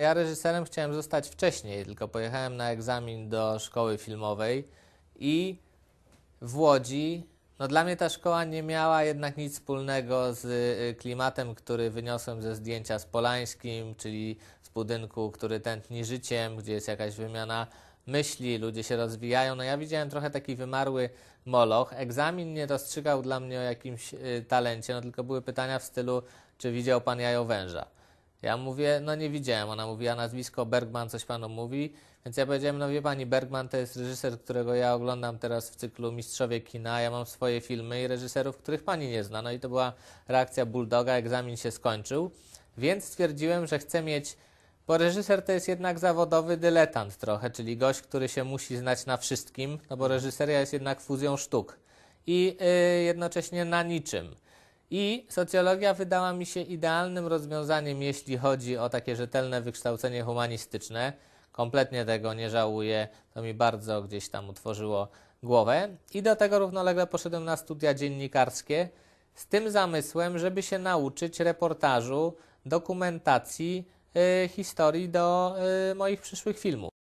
Ja reżyserem chciałem zostać wcześniej, tylko pojechałem na egzamin do szkoły filmowej i w Łodzi. No dla mnie ta szkoła nie miała jednak nic wspólnego z y, klimatem, który wyniosłem ze zdjęcia z Polańskim, czyli z budynku, który tętni życiem, gdzie jest jakaś wymiana myśli, ludzie się rozwijają. No ja widziałem trochę taki wymarły moloch. Egzamin nie rozstrzygał dla mnie o jakimś y, talencie, no tylko były pytania w stylu, czy widział pan jajo węża. Ja mówię, no nie widziałem. Ona mówi, a nazwisko Bergman coś panu mówi. Więc ja powiedziałem, no wie pani, Bergman to jest reżyser, którego ja oglądam teraz w cyklu Mistrzowie Kina. Ja mam swoje filmy i reżyserów, których pani nie zna. No i to była reakcja Bulldoga, egzamin się skończył. Więc stwierdziłem, że chcę mieć bo reżyser to jest jednak zawodowy dyletant trochę, czyli gość, który się musi znać na wszystkim, no bo reżyseria jest jednak fuzją sztuk i yy, jednocześnie na niczym. I socjologia wydała mi się idealnym rozwiązaniem, jeśli chodzi o takie rzetelne wykształcenie humanistyczne. Kompletnie tego nie żałuję, to mi bardzo gdzieś tam utworzyło głowę. I do tego równolegle poszedłem na studia dziennikarskie z tym zamysłem, żeby się nauczyć reportażu, dokumentacji, y, historii do y, moich przyszłych filmów.